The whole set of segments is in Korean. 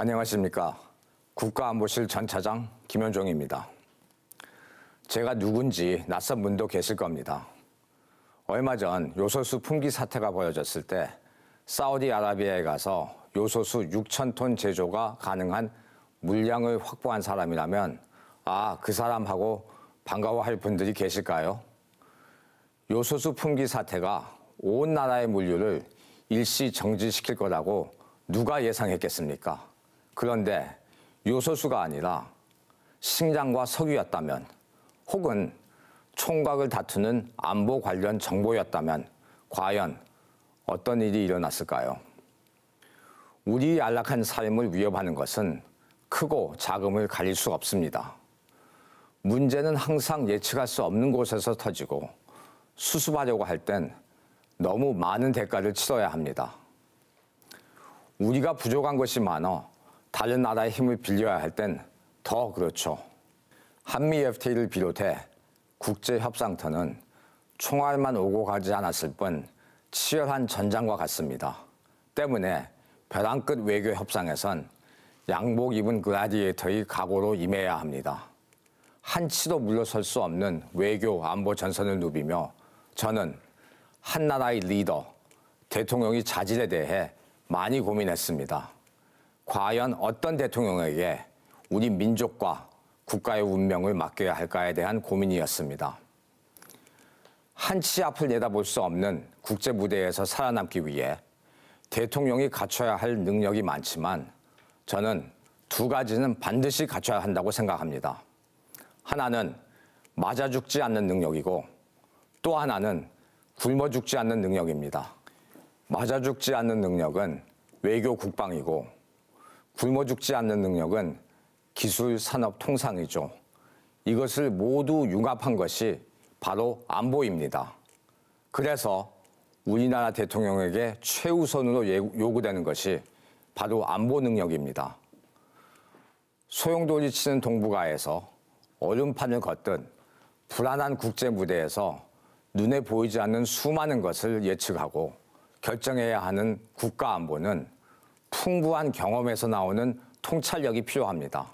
안녕하십니까. 국가안보실 전 차장 김현종입니다. 제가 누군지 낯선 분도 계실 겁니다. 얼마 전 요소수 품귀 사태가 벌어졌을 때 사우디아라비아에 가서 요소수 6천 톤 제조가 가능한 물량을 확보한 사람이라면 아, 그 사람하고 반가워할 분들이 계실까요? 요소수 품귀 사태가 온 나라의 물류를 일시 정지시킬 거라고 누가 예상했겠습니까? 그런데 요소수가 아니라 식장과 석유였다면 혹은 총각을 다투는 안보 관련 정보였다면 과연 어떤 일이 일어났을까요? 우리 안락한 삶을 위협하는 것은 크고 작음을 가릴 수 없습니다. 문제는 항상 예측할 수 없는 곳에서 터지고 수습하려고 할 땐 너무 많은 대가를 치러야 합니다. 우리가 부족한 것이 많아 다른 나라의 힘을 빌려야 할 땐 더 그렇죠. 한미 FTA를 비롯해 국제협상터는 총알만 오고 가지 않았을 뿐 치열한 전장과 같습니다. 때문에 벼랑 끝 외교 협상에선 양복 입은 그라디에이터의 각오로 임해야 합니다. 한치도 물러설 수 없는 외교 안보 전선을 누비며 저는 한나라의 리더, 대통령의 자질에 대해 많이 고민했습니다. 과연 어떤 대통령에게 우리 민족과 국가의 운명을 맡겨야 할까에 대한 고민이었습니다. 한치 앞을 내다볼 수 없는 국제 무대에서 살아남기 위해 대통령이 갖춰야 할 능력이 많지만 저는 두 가지는 반드시 갖춰야 한다고 생각합니다. 하나는 맞아 죽지 않는 능력이고 또 하나는 굶어 죽지 않는 능력입니다. 맞아 죽지 않는 능력은 외교 국방이고 굶어 죽지 않는 능력은 기술 산업 통상이죠. 이것을 모두 융합한 것이 바로 안보입니다. 그래서 우리나라 대통령에게 최우선으로 예, 요구되는 것이 바로 안보 능력입니다. 소용돌이 치는 동북아에서 얼음판을 걷든 불안한 국제 무대에서 눈에 보이지 않는 수많은 것을 예측하고 결정해야 하는 국가 안보는 풍부한 경험에서 나오는 통찰력이 필요합니다.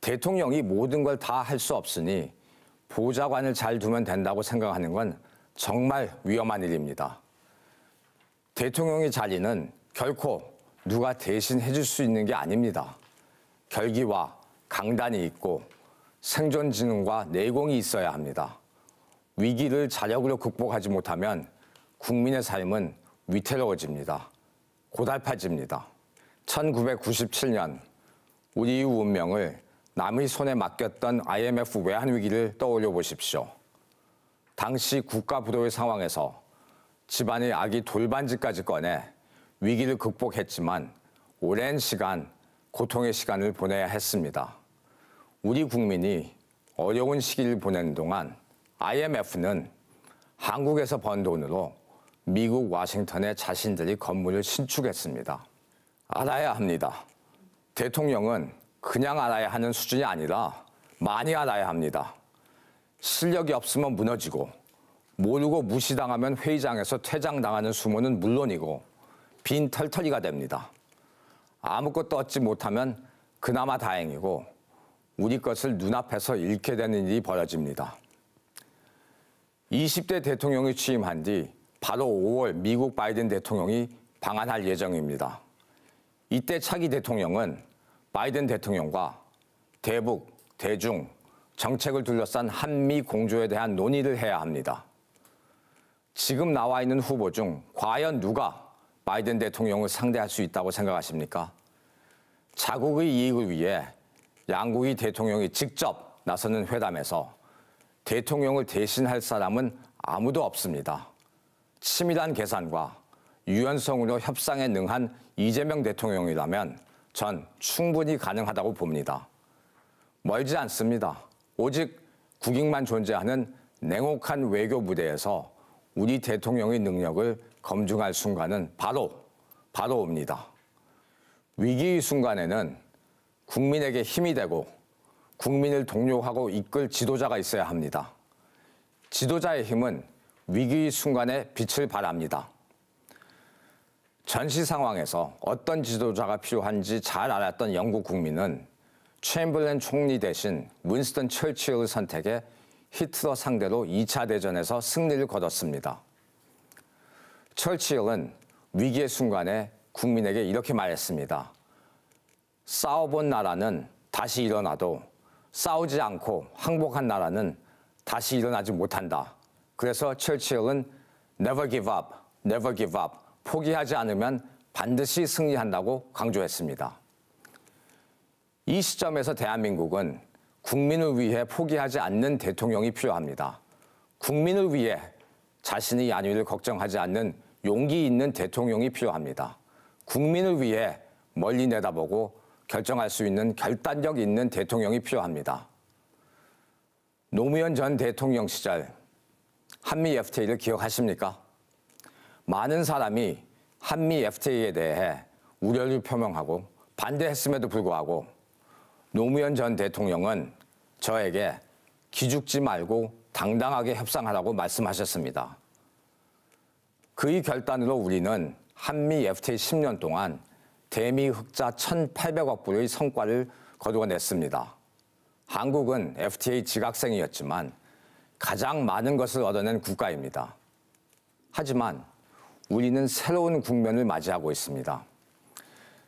대통령이 모든 걸 다 할 수 없으니 보좌관을 잘 두면 된다고 생각하는 건 정말 위험한 일입니다. 대통령의 자리는 결코 누가 대신 해줄 수 있는 게 아닙니다. 결기와 강단이 있고 생존 지능과 내공이 있어야 합니다. 위기를 자력으로 극복하지 못하면 국민의 삶은 위태로워집니다. 고달파집니다. 1997년 우리 운명을 남의 손에 맡겼던 IMF 외환위기를 떠올려 보십시오. 당시 국가 부도의 상황에서 집안의 아기 돌반지까지 꺼내 위기를 극복했지만 오랜 시간 고통의 시간을 보내야 했습니다. 우리 국민이 어려운 시기를 보낸 동안 IMF는 한국에서 번 돈으로 미국 워싱턴에 자신들이 건물을 신축했습니다. 알아야 합니다. 대통령은 그냥 알아야 하는 수준이 아니라 많이 알아야 합니다. 실력이 없으면 무너지고 모르고 무시당하면 회의장에서 퇴장당하는 수모는 물론이고 빈 털털이가 됩니다. 아무것도 얻지 못하면 그나마 다행이고 우리 것을 눈앞에서 잃게 되는 일이 벌어집니다. 20대 대통령이 취임한 뒤 바로 5월 미국 바이든 대통령이 방한할 예정입니다. 이때 차기 대통령은 바이든 대통령과 대북, 대중, 정책을 둘러싼 한미 공조에 대한 논의를 해야 합니다. 지금 나와 있는 후보 중 과연 누가 바이든 대통령을 상대할 수 있다고 생각하십니까? 자국의 이익을 위해 양국의 대통령이 직접 나서는 회담에서 대통령을 대신할 사람은 아무도 없습니다. 치밀한 계산과 유연성으로 협상에 능한 이재명 대통령이라면 전 충분히 가능하다고 봅니다. 멀지 않습니다. 오직 국익만 존재하는 냉혹한 외교 무대에서 우리 대통령의 능력을 검증할 순간은 바로, 바로 옵니다. 위기의 순간에는 국민에게 힘이 되고 국민을 동료하고 이끌 지도자가 있어야 합니다. 지도자의 힘은 위기 순간에 빛을 발합니다. 전시 상황에서 어떤 지도자가 필요한지 잘 알았던 영국 국민은 챔블렌 총리 대신 윈스턴 철치어 선택해 히틀러 상대로 2차 대전에서 승리를 거뒀습니다. 철치어 위기의 순간에 국민에게 이렇게 말했습니다. 싸워본 나라는 다시 일어나도 싸우지 않고 항복한 나라는 다시 일어나지 못한다. 그래서 철치은 never give up, never give up, 포기하지 않으면 반드시 승리한다고 강조했습니다. 이 시점에서 대한민국은 국민을 위해 포기하지 않는 대통령이 필요합니다. 국민을 위해 자신의 안위를 걱정하지 않는 용기 있는 대통령이 필요합니다. 국민을 위해 멀리 내다보고 결정할 수 있는 결단력 있는 대통령이 필요합니다. 노무현 전 대통령 시절 한미 FTA를 기억하십니까? 많은 사람이 한미 FTA에 대해 우려를 표명하고 반대했음에도 불구하고 노무현 전 대통령은 저에게 기죽지 말고 당당하게 협상하라고 말씀하셨습니다. 그의 결단으로 우리는 한미 FTA 10년 동안 대미 흑자 1,800억 불의 성과를 거두어냈습니다. 한국은 FTA 지각생이었지만 가장 많은 것을 얻어낸 국가입니다. 하지만 우리는 새로운 국면을 맞이하고 있습니다.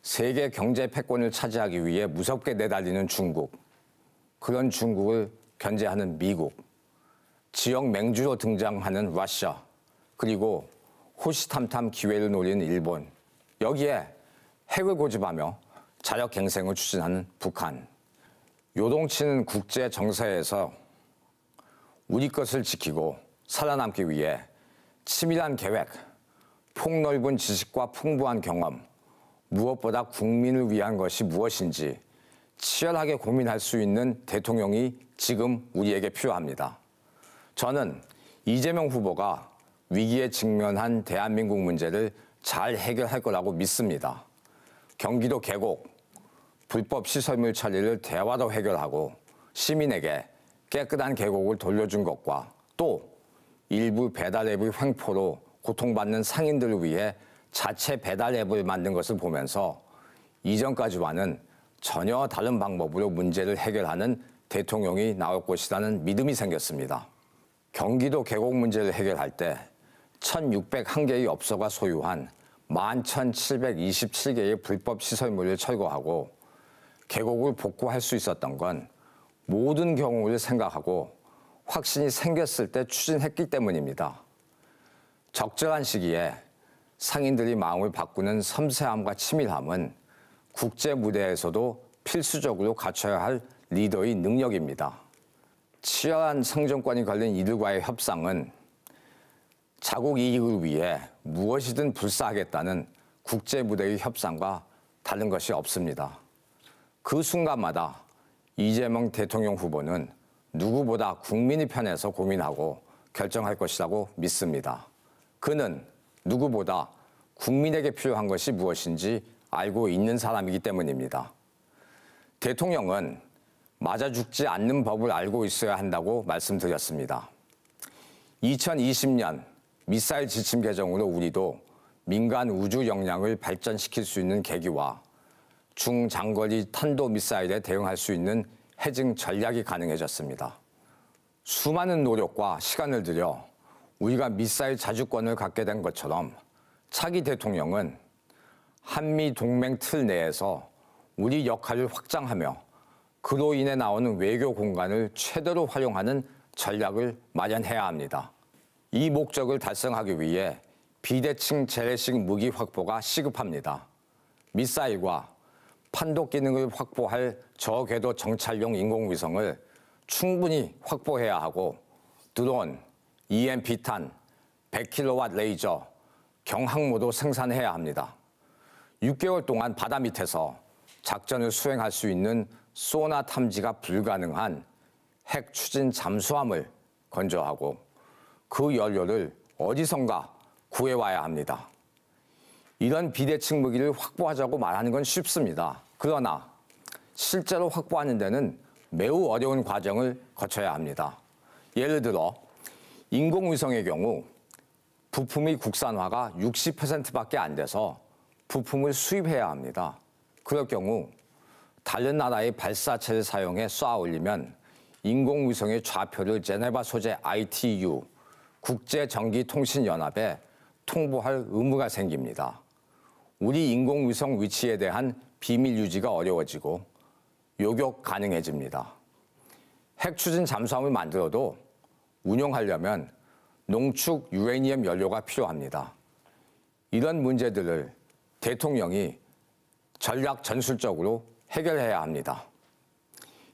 세계 경제 패권을 차지하기 위해 무섭게 내달리는 중국, 그런 중국을 견제하는 미국, 지역 맹주로 등장하는 러시아, 그리고 호시탐탐 기회를 노리는 일본, 여기에 핵을 고집하며 자력 갱생을 추진하는 북한, 요동치는 국제 정세에서 우리 것을 지키고 살아남기 위해 치밀한 계획, 폭넓은 지식과 풍부한 경험, 무엇보다 국민을 위한 것이 무엇인지 치열하게 고민할 수 있는 대통령이 지금 우리에게 필요합니다. 저는 이재명 후보가 위기에 직면한 대한민국 문제를 잘 해결할 거라고 믿습니다. 경기도 계곡, 불법 시설물 처리를 대화로 해결하고 시민에게 깨끗한 계곡을 돌려준 것과 또 일부 배달 앱의 횡포로 고통받는 상인들을 위해 자체 배달 앱을 만든 것을 보면서 이전까지와는 전혀 다른 방법으로 문제를 해결하는 대통령이 나올 것이라는 믿음이 생겼습니다. 경기도 계곡 문제를 해결할 때 1,601개의 업소가 소유한 11,727개의 불법 시설물을 철거하고 계곡을 복구할 수 있었던 건 모든 경우를 생각하고 확신이 생겼을 때 추진했기 때문입니다. 적절한 시기에 상인들이 마음을 바꾸는 섬세함과 치밀함은 국제 무대에서도 필수적으로 갖춰야 할 리더의 능력입니다. 치열한 상정권이 걸린 이들과의 협상은 자국 이익을 위해 무엇이든 불사하겠다는 국제 무대의 협상과 다른 것이 없습니다. 그 순간마다 이재명 대통령 후보는 누구보다 국민의편에서 고민하고 결정할 것이라고 믿습니다. 그는 누구보다 국민에게 필요한 것이 무엇인지 알고 있는 사람이기 때문입니다. 대통령은 맞아 죽지 않는 법을 알고 있어야 한다고 말씀드렸습니다. 2020년 미사일 지침 개정으로 우리도 민간 우주 역량을 발전시킬 수 있는 계기와 중장거리 탄도미사일에 대응할 수 있는 해증 전략이 가능해졌습니다. 수많은 노력과 시간을 들여 우리가 미사일 자주권을 갖게 된 것처럼 차기 대통령은 한미 동맹 틀 내에서 우리 역할을 확장하며 그로 인해 나오는 외교 공간을 최대로 활용하는 전략을 마련해야 합니다. 이 목적을 달성하기 위해 비대칭 재래식 무기 확보가 시급합니다. 미사일과 판독 기능을 확보할 저궤도 정찰용 인공위성을 충분히 확보해야 하고 드론, EMP탄, 100kW 레이저, 경항모도 생산해야 합니다. 6개월 동안 바다 밑에서 작전을 수행할 수 있는 소나 탐지가 불가능한 핵 추진 잠수함을 건조하고 그 연료를 어디선가 구해와야 합니다. 이런 비대칭 무기를 확보하자고 말하는 건 쉽습니다. 그러나 실제로 확보하는 데는 매우 어려운 과정을 거쳐야 합니다. 예를 들어 인공위성의 경우 부품이 국산화가 60%밖에 안 돼서 부품을 수입해야 합니다. 그럴 경우 다른 나라의 발사체를 사용해 쏴 올리면 인공위성의 좌표를 제네바 소재 ITU 국제전기통신연합에 통보할 의무가 생깁니다. 우리 인공위성 위치에 대한 비밀 유지가 어려워지고 요격 가능해집니다. 핵 추진 잠수함을 만들어도 운용하려면 농축 유레니엄 연료가 필요합니다. 이런 문제들을 대통령이 전략 전술적으로 해결해야 합니다.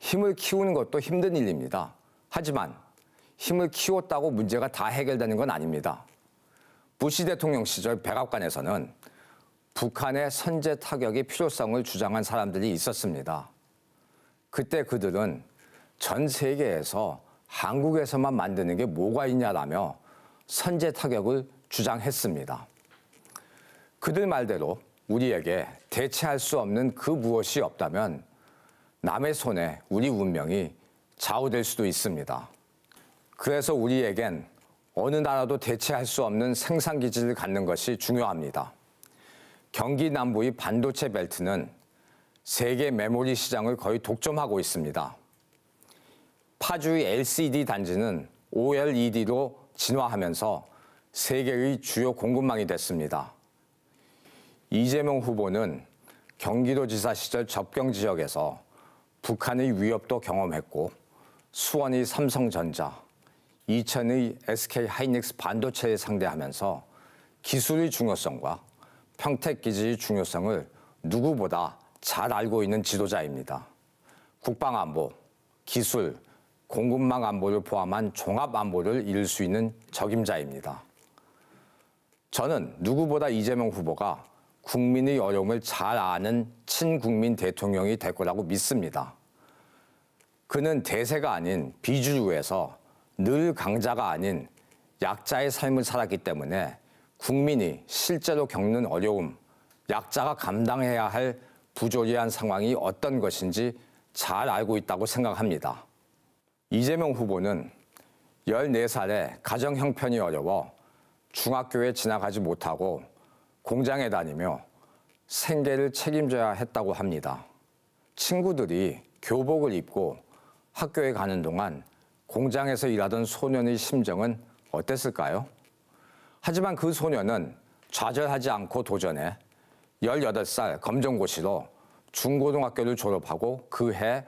힘을 키우는 것도 힘든 일입니다. 하지만 힘을 키웠다고 문제가 다 해결되는 건 아닙니다. 부시 대통령 시절 백악관에서는 북한의 선제 타격의 필요성을 주장한 사람들이 있었습니다. 그때 그들은 전 세계에서 한국에서만 만드는 게 뭐가 있냐라며 선제 타격을 주장했습니다. 그들 말대로 우리에게 대체할 수 없는 그 무엇이 없다면 남의 손에 우리 운명이 좌우될 수도 있습니다. 그래서 우리에겐 어느 나라도 대체할 수 없는 생산기지를 갖는 것이 중요합니다. 경기 남부의 반도체 벨트는 세계 메모리 시장을 거의 독점하고 있습니다. 파주의 LCD 단지는 OLED로 진화하면서 세계의 주요 공급망이 됐습니다. 이재명 후보는 경기도지사 시절 접경 지역에서 북한의 위협도 경험했고 수원의 삼성전자, 이천의 SK하이닉스 반도체에 상대하면서 기술의 중요성과 평택기지의 중요성을 누구보다 잘 알고 있는 지도자입니다. 국방안보, 기술, 공급망 안보를 포함한 종합안보를 이룰 수 있는 적임자입니다. 저는 누구보다 이재명 후보가 국민의 어려움을 잘 아는 친국민 대통령이 될 거라고 믿습니다. 그는 대세가 아닌 비주류에서 늘 강자가 아닌 약자의 삶을 살았기 때문에 국민이 실제로 겪는 어려움, 약자가 감당해야 할 부조리한 상황이 어떤 것인지 잘 알고 있다고 생각합니다. 이재명 후보는 14살에 가정 형편이 어려워 중학교에 지나가지 못하고 공장에 다니며 생계를 책임져야 했다고 합니다. 친구들이 교복을 입고 학교에 가는 동안 공장에서 일하던 소년의 심정은 어땠을까요? 하지만 그 소녀는 좌절하지 않고 도전해 18살 검정고시로 중고등학교를 졸업하고 그해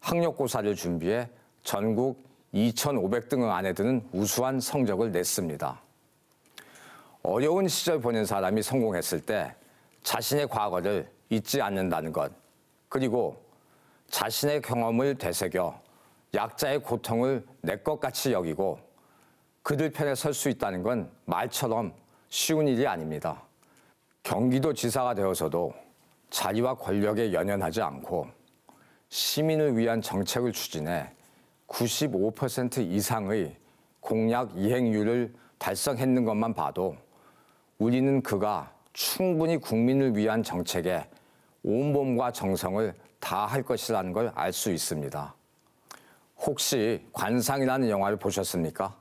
학력고사를 준비해 전국 2,500등 을 안에 드는 우수한 성적을 냈습니다. 어려운 시절 보낸 사람이 성공했을 때 자신의 과거를 잊지 않는다는 것, 그리고 자신의 경험을 되새겨 약자의 고통을 내 것 같이 여기고 그들 편에 설 수 있다는 건 말처럼 쉬운 일이 아닙니다. 경기도 지사가 되어서도 자리와 권력에 연연하지 않고 시민을 위한 정책을 추진해 95% 이상의 공약 이행률을 달성했는 것만 봐도 우리는 그가 충분히 국민을 위한 정책에 온몸과 정성을 다할 것이라는 걸 알 수 있습니다. 혹시 관상이라는 영화를 보셨습니까?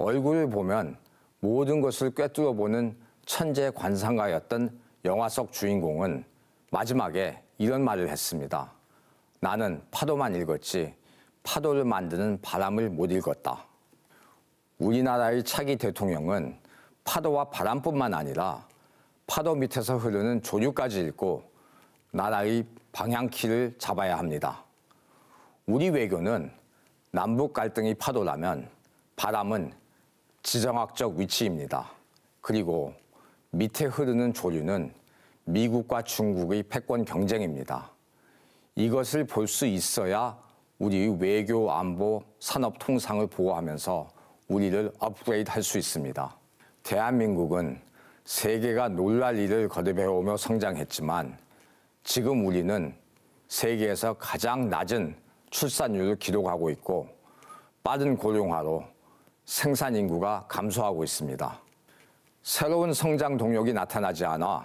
얼굴을 보면 모든 것을 꿰뚫어 보는 천재 관상가였던 영화 속 주인공은 마지막에 이런 말을 했습니다. 나는 파도만 읽었지 파도를 만드는 바람을 못 읽었다. 우리나라의 차기 대통령은 파도와 바람뿐만 아니라 파도 밑에서 흐르는 조류까지 읽고 나라의 방향키를 잡아야 합니다. 우리 외교는 남북 갈등이 파도라면 바람은 지정학적 위치입니다. 그리고 밑에 흐르는 조류는 미국과 중국의 패권 경쟁입니다. 이것을 볼 수 있어야 우리 외교, 안보, 산업 통상을 보호하면서 우리를 업그레이드 할 수 있습니다. 대한민국은 세계가 놀랄 일을 거듭해오며 성장했지만 지금 우리는 세계에서 가장 낮은 출산율을 기록하고 있고 빠른 고령화로 생산 인구가 감소하고 있습니다. 새로운 성장 동력이 나타나지 않아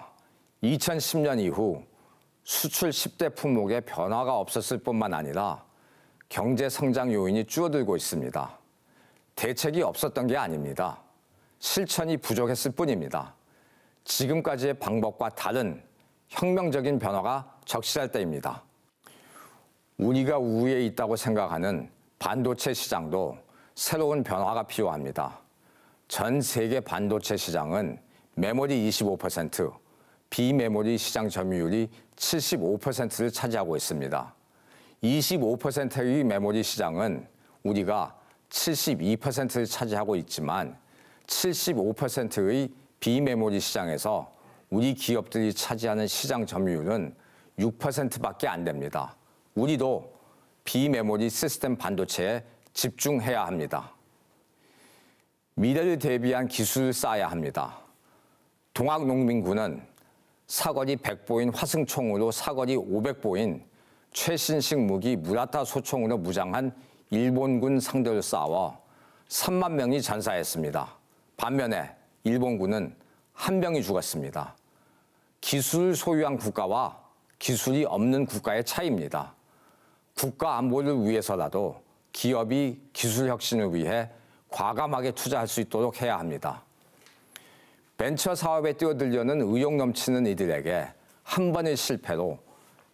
2010년 이후 수출 10대 품목의 변화가 없었을 뿐만 아니라 경제 성장 요인이 줄어들고 있습니다. 대책이 없었던 게 아닙니다. 실천이 부족했을 뿐입니다. 지금까지의 방법과 다른 혁명적인 변화가 적시할 때입니다. 우리가 우위에 있다고 생각하는 반도체 시장도 새로운 변화가 필요합니다. 전 세계 반도체 시장은 메모리 25%, 비메모리 시장 점유율이 75%를 차지하고 있습니다. 25%의 메모리 시장은 우리가 72%를 차지하고 있지만 75%의 비메모리 시장에서 우리 기업들이 차지하는 시장 점유율은 6%밖에 안 됩니다. 우리도 비메모리 시스템 반도체에 집중해야 합니다. 미래를 대비한 기술을 쌓아야 합니다. 동학농민군은 사거리 100보인 화승총으로 사거리 500보인 최신식 무기 무라타 소총으로 무장한 일본군 상대를 쌓아 3만 명이 전사했습니다. 반면에 일본군은 한 명이 죽었습니다. 기술 소유한 국가와 기술이 없는 국가의 차이입니다. 국가 안보를 위해서라도 기업이 기술 혁신을 위해 과감하게 투자할 수 있도록 해야 합니다. 벤처 사업에 뛰어들려는 의욕 넘치는 이들에게 한 번의 실패로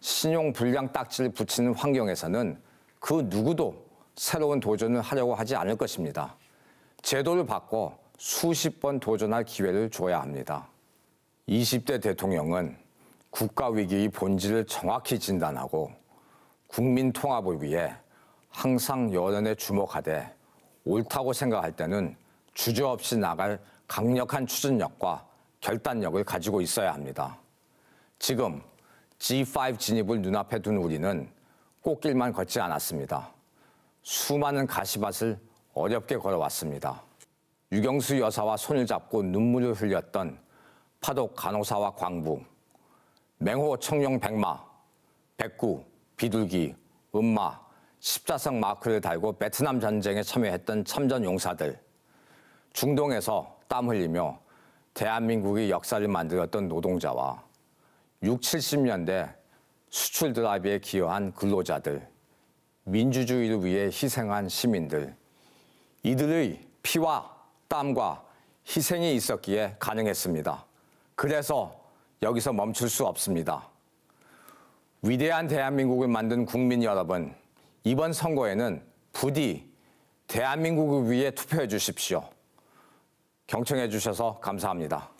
신용 불량 딱지를 붙이는 환경에서는 그 누구도 새로운 도전을 하려고 하지 않을 것입니다. 제도를 바꿔 수십 번 도전할 기회를 줘야 합니다. 20대 대통령은 국가 위기의 본질을 정확히 진단하고 국민 통합을 위해 항상 여론에 주목하되 옳다고 생각할 때는 주저없이 나갈 강력한 추진력과 결단력을 가지고 있어야 합니다. 지금 G5 진입을 눈앞에 둔 우리는 꽃길만 걷지 않았습니다. 수많은 가시밭을 어렵게 걸어왔습니다. 유경수 여사와 손을 잡고 눈물을 흘렸던 파독 간호사와 광부, 맹호 청룡 백마, 백구, 비둘기, 음마, 십자성 마크를 달고 베트남 전쟁에 참여했던 참전 용사들, 중동에서 땀 흘리며 대한민국의 역사를 만들었던 노동자와 6, 70년대 수출 드라이브에 기여한 근로자들, 민주주의를 위해 희생한 시민들, 이들의 피와 땀과 희생이 있었기에 가능했습니다. 그래서 여기서 멈출 수 없습니다. 위대한 대한민국을 만든 국민 여러분, 이번 선거에는 부디 대한민국을 위해 투표해 주십시오. 경청해 주셔서 감사합니다.